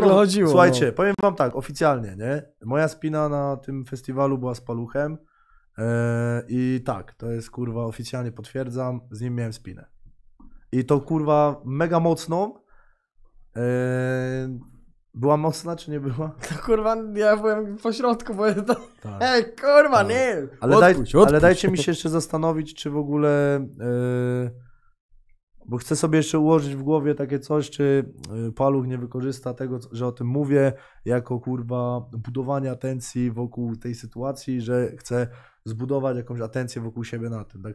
No, chodziło. Słuchajcie, no. powiem wam tak, oficjalnie, nie? Moja spina na tym festiwalu była z paluchem. Yy, I tak, to jest kurwa oficjalnie potwierdzam, z nim miałem spinę. I to kurwa mega mocną. Yy, była mocna, czy nie była? To kurwa, ja byłem po środku, bo to... Tak. Ej, kurwa, tak. nie! Ale, odpuść, daj, odpuść. ale dajcie mi się jeszcze zastanowić, czy w ogóle... Yy, bo chcę sobie jeszcze ułożyć w głowie takie coś, czy y, paluch nie wykorzysta tego, że o tym mówię, jako kurwa budowania atencji wokół tej sytuacji, że chce zbudować jakąś atencję wokół siebie na tym. Tak?